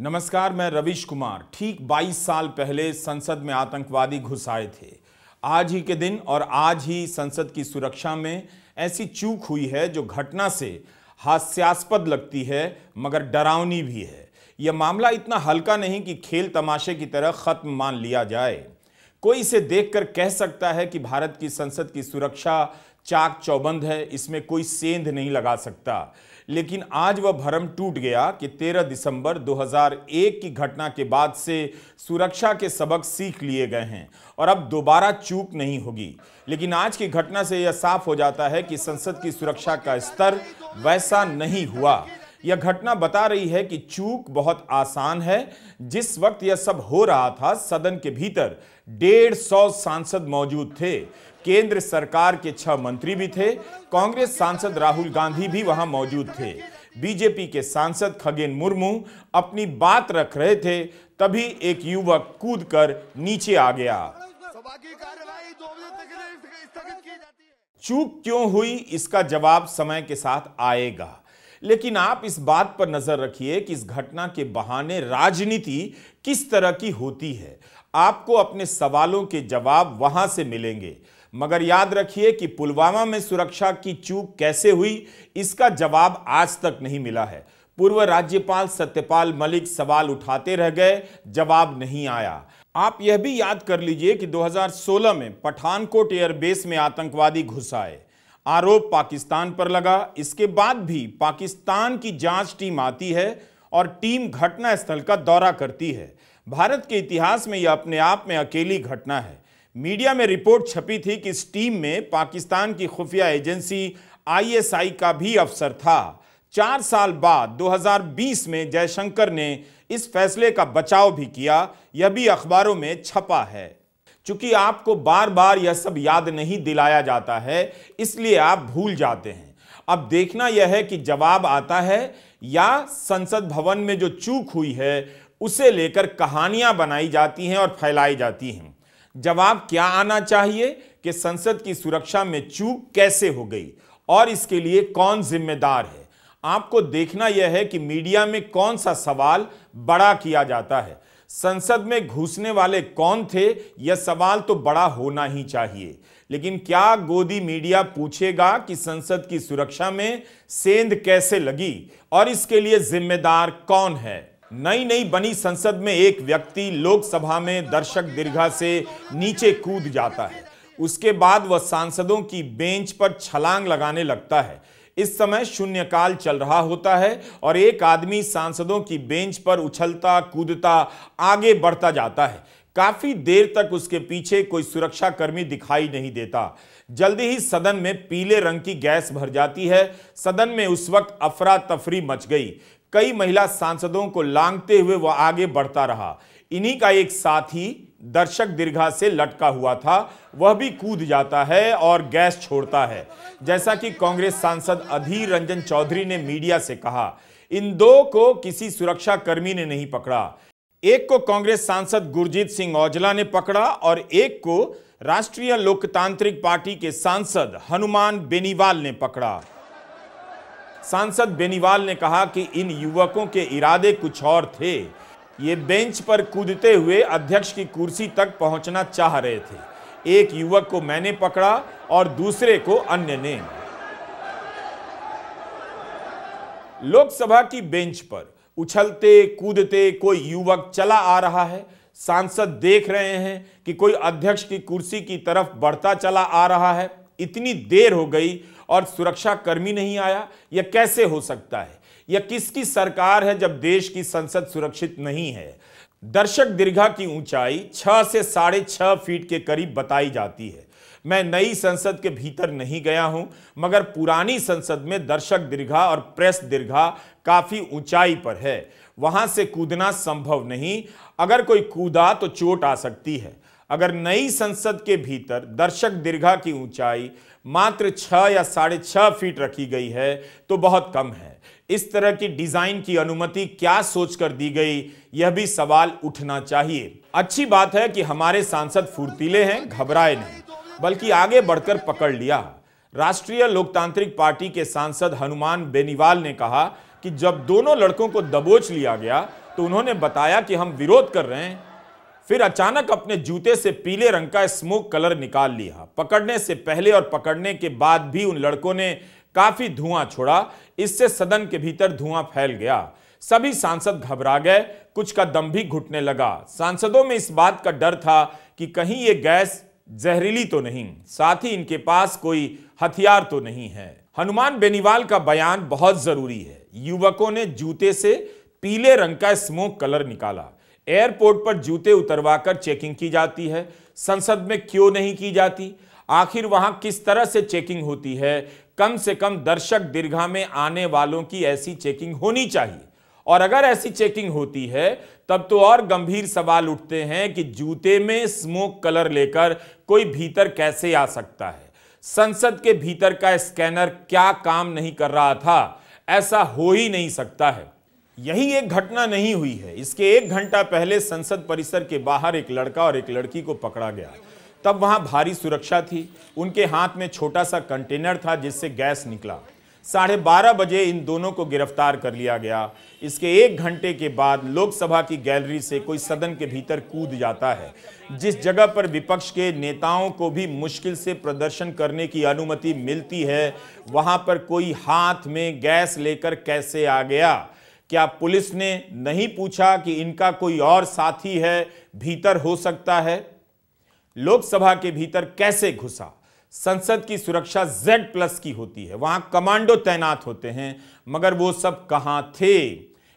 नमस्कार मैं रविश कुमार ठीक 22 साल पहले संसद में आतंकवादी घुस आए थे आज ही के दिन और आज ही संसद की सुरक्षा में ऐसी चूक हुई है जो घटना से हास्यास्पद लगती है मगर डरावनी भी है यह मामला इतना हल्का नहीं कि खेल तमाशे की तरह खत्म मान लिया जाए कोई इसे देखकर कह सकता है कि भारत की संसद की सुरक्षा चाक चौबंद है इसमें कोई सेंध नहीं लगा सकता लेकिन आज वह भरम टूट गया कि 13 दिसंबर 2001 की घटना के बाद से सुरक्षा के सबक सीख लिए गए हैं और अब दोबारा चूक नहीं होगी लेकिन आज की घटना से यह साफ हो जाता है कि संसद की सुरक्षा का स्तर वैसा नहीं हुआ यह घटना बता रही है कि चूक बहुत आसान है जिस वक्त यह सब हो रहा था सदन के भीतर डेढ़ सौ सांसद मौजूद थे केंद्र सरकार के छह मंत्री भी थे कांग्रेस सांसद राहुल गांधी भी वहां मौजूद थे बीजेपी के सांसद खगेन मुर्मू अपनी बात रख रहे थे तभी एक युवक कर नीचे आ गया चूक क्यों हुई इसका जवाब समय के साथ आएगा लेकिन आप इस बात पर नजर रखिए कि इस घटना के बहाने राजनीति किस तरह की होती है आपको अपने सवालों के जवाब वहां से मिलेंगे मगर याद रखिए कि पुलवामा में सुरक्षा की चूक कैसे हुई इसका जवाब आज तक नहीं मिला है पूर्व राज्यपाल सत्यपाल मलिक सवाल उठाते रह गए जवाब नहीं आया आप यह भी याद कर लीजिए कि 2016 में पठानकोट एयरबेस में आतंकवादी घुस आए आरोप पाकिस्तान पर लगा इसके बाद भी पाकिस्तान की जांच टीम आती है और टीम घटनास्थल का दौरा करती है भारत के इतिहास में यह अपने आप में अकेली घटना है मीडिया में रिपोर्ट छपी थी कि इस टीम में पाकिस्तान की खुफिया एजेंसी आईएसआई का भी अफसर था चार साल बाद 2020 में जयशंकर ने इस फैसले का बचाव भी किया यह भी अखबारों में छपा है चूंकि आपको बार बार यह सब याद नहीं दिलाया जाता है इसलिए आप भूल जाते हैं अब देखना यह है कि जवाब आता है या संसद भवन में जो चूक हुई है उसे लेकर कहानियां बनाई जाती हैं और फैलाई जाती हैं जवाब क्या आना चाहिए कि संसद की सुरक्षा में चूक कैसे हो गई और इसके लिए कौन जिम्मेदार है आपको देखना यह है कि मीडिया में कौन सा सवाल बड़ा किया जाता है संसद में घुसने वाले कौन थे यह सवाल तो बड़ा होना ही चाहिए लेकिन क्या गोदी मीडिया पूछेगा कि संसद की सुरक्षा में सेंध कैसे लगी और इसके लिए जिम्मेदार कौन है नई नई बनी संसद में एक व्यक्ति लोकसभा में दर्शक दीर्घा से नीचे कूद जाता है उसके बाद वह सांसदों की बेंच पर छलांग लगाने लगता है इस समय शून्यकाल चल रहा होता है और एक आदमी सांसदों की बेंच पर उछलता कूदता आगे बढ़ता जाता है काफी देर तक उसके पीछे कोई सुरक्षाकर्मी दिखाई नहीं देता जल्दी ही सदन में पीले रंग की गैस भर जाती है सदन में उस वक्त अफरा तफरी मच गई कई महिला सांसदों को लांगते हुए वह आगे बढ़ता रहा इन्हीं का एक साथी दर्शक दीर्घा से लटका हुआ था वह भी कूद जाता है और गैस छोड़ता है जैसा कि कांग्रेस सांसद अधीर रंजन चौधरी ने मीडिया से कहा इन दो को किसी सुरक्षाकर्मी ने नहीं पकड़ा एक को कांग्रेस सांसद गुरजीत सिंह औजला ने पकड़ा और एक को राष्ट्रीय लोकतांत्रिक पार्टी के सांसद हनुमान बेनीवाल ने पकड़ा सांसद बेनीवाल ने कहा कि इन युवकों के इरादे कुछ और थे ये बेंच पर कूदते हुए अध्यक्ष की कुर्सी तक पहुंचना चाह रहे थे एक युवक को मैंने पकड़ा और दूसरे को अन्य ने लोकसभा की बेंच पर उछलते कूदते कोई युवक चला आ रहा है सांसद देख रहे हैं कि कोई अध्यक्ष की कुर्सी की तरफ बढ़ता चला आ रहा है इतनी देर हो गई और सुरक्षाकर्मी नहीं आया यह कैसे हो सकता है या किसकी सरकार है जब देश की संसद सुरक्षित नहीं है दर्शक दीर्घा की ऊंचाई छह से साढ़े छह फीट के करीब बताई जाती है मैं नई संसद के भीतर नहीं गया हूं मगर पुरानी संसद में दर्शक दीर्घा और प्रेस दीर्घा काफ़ी ऊंचाई पर है वहां से कूदना संभव नहीं अगर कोई कूदा तो चोट आ सकती है अगर नई संसद के भीतर दर्शक दीर्घा की ऊंचाई मात्र छः या साढ़े छह फीट रखी गई है तो बहुत कम है इस तरह की डिजाइन की अनुमति क्या सोचकर दी गई यह भी सवाल उठना चाहिए अच्छी बात है कि हमारे सांसद फुर्तीले हैं घबराए नहीं बल्कि आगे बढ़कर पकड़ लिया राष्ट्रीय लोकतांत्रिक पार्टी के सांसद हनुमान बेनीवाल ने कहा कि जब दोनों लड़कों को दबोच लिया गया तो उन्होंने बताया कि हम विरोध कर रहे हैं फिर अचानक अपने जूते से पीले रंग का स्मोक कलर निकाल लिया पकड़ने से पहले और पकड़ने के बाद भी उन लड़कों ने काफी धुआं छोड़ा इससे सदन के भीतर धुआं फैल गया सभी सांसद घबरा गए कुछ का दम भी घुटने लगा सांसदों में इस बात का डर था कि कहीं ये गैस जहरीली तो नहीं साथ ही इनके पास कोई हथियार तो नहीं है हनुमान बेनीवाल का बयान बहुत जरूरी है युवकों ने जूते से पीले रंग का स्मोक कलर निकाला एयरपोर्ट पर जूते उतरवाकर चेकिंग की जाती है संसद में क्यों नहीं की जाती आखिर वहां किस तरह से चेकिंग होती है कम से कम दर्शक दीर्घा में आने वालों की ऐसी चेकिंग होनी चाहिए और अगर ऐसी चेकिंग होती है तब तो और गंभीर सवाल उठते हैं कि जूते में स्मोक कलर लेकर कोई भीतर कैसे आ सकता है संसद के भीतर का स्कैनर क्या काम नहीं कर रहा था ऐसा हो ही नहीं सकता है यही एक घटना नहीं हुई है इसके एक घंटा पहले संसद परिसर के बाहर एक लड़का और एक लड़की को पकड़ा गया तब वहाँ भारी सुरक्षा थी उनके हाथ में छोटा सा कंटेनर था जिससे गैस निकला साढ़े बारह बजे इन दोनों को गिरफ्तार कर लिया गया इसके एक घंटे के बाद लोकसभा की गैलरी से कोई सदन के भीतर कूद जाता है जिस जगह पर विपक्ष के नेताओं को भी मुश्किल से प्रदर्शन करने की अनुमति मिलती है वहाँ पर कोई हाथ में गैस लेकर कैसे आ गया क्या पुलिस ने नहीं पूछा कि इनका कोई और साथी है भीतर हो सकता है लोकसभा के भीतर कैसे घुसा संसद की सुरक्षा Z प्लस की होती है वहां कमांडो तैनात होते हैं मगर वो सब कहां थे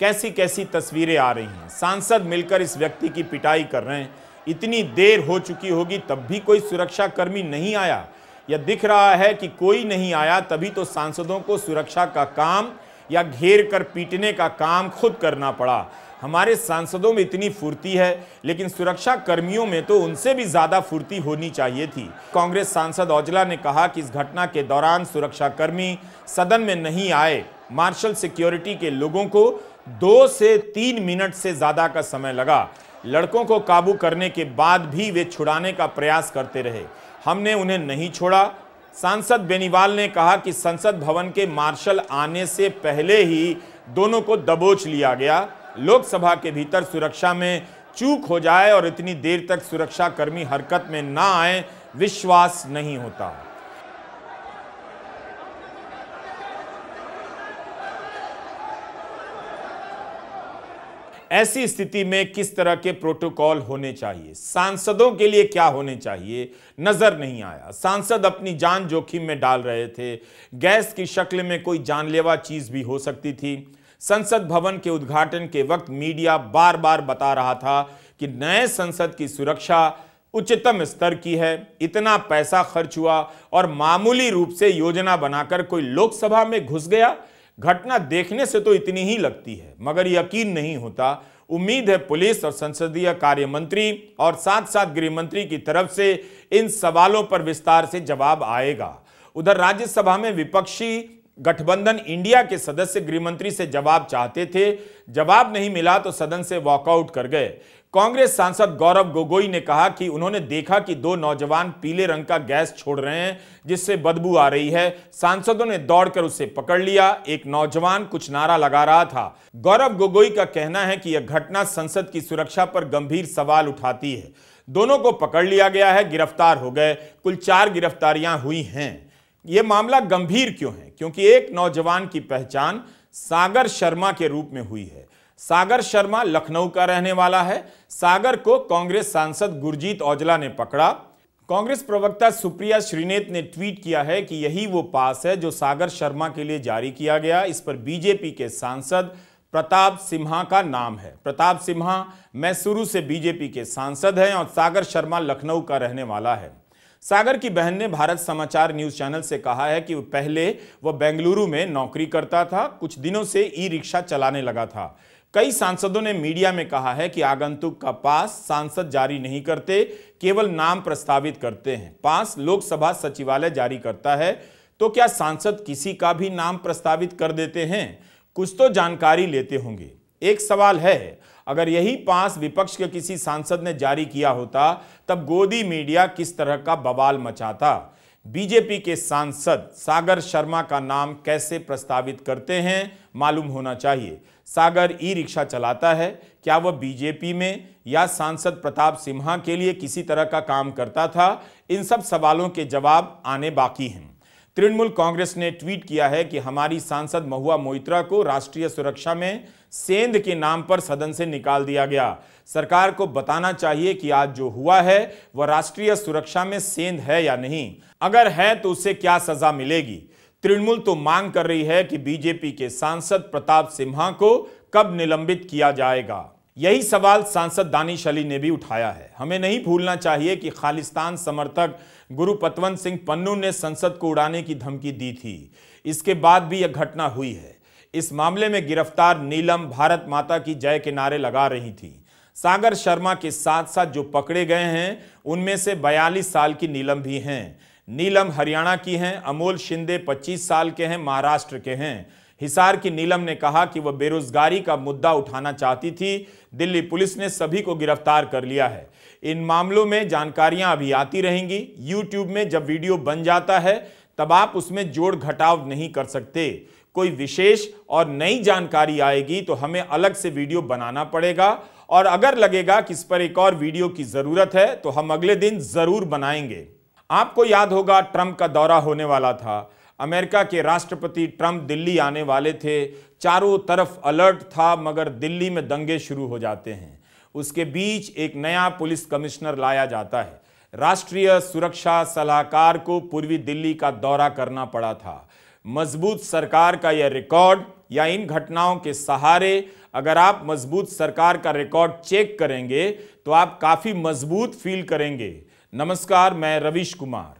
कैसी कैसी तस्वीरें आ रही हैं सांसद मिलकर इस व्यक्ति की पिटाई कर रहे हैं इतनी देर हो चुकी होगी तब भी कोई सुरक्षाकर्मी नहीं आया या दिख रहा है कि कोई नहीं आया तभी तो सांसदों को सुरक्षा का काम या घेर कर पीटने का काम खुद करना पड़ा हमारे सांसदों में इतनी फुर्ती है लेकिन सुरक्षा कर्मियों में तो उनसे भी ज्यादा फुर्ती होनी चाहिए थी कांग्रेस सांसद औजला ने कहा कि इस घटना के दौरान सुरक्षा कर्मी सदन में नहीं आए मार्शल सिक्योरिटी के लोगों को दो से तीन मिनट से ज्यादा का समय लगा लड़कों को काबू करने के बाद भी वे छुड़ाने का प्रयास करते रहे हमने उन्हें नहीं छोड़ा सांसद बेनीवाल ने कहा कि संसद भवन के मार्शल आने से पहले ही दोनों को दबोच लिया गया लोकसभा के भीतर सुरक्षा में चूक हो जाए और इतनी देर तक सुरक्षाकर्मी हरकत में ना आए विश्वास नहीं होता ऐसी स्थिति में किस तरह के प्रोटोकॉल होने चाहिए सांसदों के लिए क्या होने चाहिए नजर नहीं आया सांसद अपनी जान जोखिम में डाल रहे थे गैस की शक्ल में कोई जानलेवा चीज भी हो सकती थी संसद भवन के उद्घाटन के वक्त मीडिया बार बार बता रहा था कि नए संसद की सुरक्षा उच्चतम स्तर की है इतना पैसा खर्च हुआ और मामूली रूप से योजना बनाकर कोई लोकसभा में घुस गया घटना देखने से तो इतनी ही लगती है मगर यकीन नहीं होता उम्मीद है पुलिस और संसदीय कार्य मंत्री और साथ साथ गृह मंत्री की तरफ से इन सवालों पर विस्तार से जवाब आएगा उधर राज्यसभा में विपक्षी गठबंधन इंडिया के सदस्य गृहमंत्री से जवाब चाहते थे जवाब नहीं मिला तो सदन से वॉकआउट कर गए कांग्रेस सांसद गौरव गोगोई ने कहा कि उन्होंने देखा कि दो नौजवान पीले रंग का गैस छोड़ रहे हैं जिससे बदबू आ रही है सांसदों ने दौड़कर उसे पकड़ लिया एक नौजवान कुछ नारा लगा रहा था गौरव गोगोई का कहना है कि यह घटना संसद की सुरक्षा पर गंभीर सवाल उठाती है दोनों को पकड़ लिया गया है गिरफ्तार हो गए कुल चार गिरफ्तारियां हुई हैं यह मामला गंभीर क्यों है क्योंकि एक नौजवान की पहचान सागर शर्मा के रूप में हुई है सागर शर्मा लखनऊ का रहने वाला है सागर को कांग्रेस सांसद गुरजीत औजला ने पकड़ा कांग्रेस प्रवक्ता सुप्रिया श्रीनेत ने ट्वीट किया है कि यही वो पास है जो सागर शर्मा के लिए जारी किया गया इस पर बीजेपी के सांसद प्रताप सिम्हा का नाम है प्रताप सिम्हा मैसूरू से बीजेपी के सांसद हैं और सागर शर्मा लखनऊ का रहने वाला है सागर की बहन ने भारत समाचार न्यूज चैनल से कहा है कि पहले वह बेंगलुरु में नौकरी करता था कुछ दिनों से ई रिक्शा चलाने लगा था कई सांसदों ने मीडिया में कहा है कि आगंतुक का पास सांसद जारी नहीं करते केवल नाम प्रस्तावित करते हैं पास लोकसभा सचिवालय जारी करता है तो क्या सांसद किसी का भी नाम प्रस्तावित कर देते हैं कुछ तो जानकारी लेते होंगे एक सवाल है अगर यही पास विपक्ष के किसी सांसद ने जारी किया होता तब गोदी मीडिया किस तरह का बवाल मचाता बीजेपी के सांसद सागर शर्मा का नाम कैसे प्रस्तावित करते हैं मालूम होना चाहिए सागर ई रिक्शा चलाता है क्या वह बीजेपी में या सांसद प्रताप सिम्हा के लिए किसी तरह का काम करता था इन सब सवालों के जवाब आने बाकी हैं तृणमूल कांग्रेस ने ट्वीट किया है कि हमारी सांसद महुआ मोइत्रा को राष्ट्रीय सुरक्षा में सेंध के नाम पर सदन से निकाल दिया गया सरकार को बताना चाहिए कि आज जो हुआ है वह राष्ट्रीय सुरक्षा में सेंध है या नहीं अगर है तो उसे क्या सजा मिलेगी तृणमूल तो मांग कर रही है कि बीजेपी के सांसद प्रताप सिम्हा को कब निलंबित किया जाएगा यही सवाल सांसद दानिश अली ने भी उठाया है हमें नहीं भूलना चाहिए कि खालिस्तान समर्थक गुरु पतवंत सिंह पन्नू ने संसद को उड़ाने की धमकी दी थी इसके बाद भी यह घटना हुई है इस मामले में गिरफ्तार नीलम भारत माता की जय के नारे लगा रही थी सागर शर्मा के साथ साथ जो पकड़े गए हैं उनमें से 42 साल की नीलम भी हैं नीलम हरियाणा की हैं अमोल शिंदे 25 साल के हैं महाराष्ट्र के हैं हिसार की नीलम ने कहा कि वह बेरोजगारी का मुद्दा उठाना चाहती थी दिल्ली पुलिस ने सभी को गिरफ्तार कर लिया है इन मामलों में जानकारियां अभी आती रहेंगी यूट्यूब में जब वीडियो बन जाता है तब आप उसमें जोड़ घटाव नहीं कर सकते कोई विशेष और नई जानकारी आएगी तो हमें अलग से वीडियो बनाना पड़ेगा और अगर लगेगा कि इस पर एक और वीडियो की ज़रूरत है तो हम अगले दिन ज़रूर बनाएंगे आपको याद होगा ट्रंप का दौरा होने वाला था अमेरिका के राष्ट्रपति ट्रंप दिल्ली आने वाले थे चारों तरफ अलर्ट था मगर दिल्ली में दंगे शुरू हो जाते हैं उसके बीच एक नया पुलिस कमिश्नर लाया जाता है राष्ट्रीय सुरक्षा सलाहकार को पूर्वी दिल्ली का दौरा करना पड़ा था मजबूत सरकार का यह रिकॉर्ड या इन घटनाओं के सहारे अगर आप मजबूत सरकार का रिकॉर्ड चेक करेंगे तो आप काफ़ी मजबूत फील करेंगे नमस्कार मैं रविश कुमार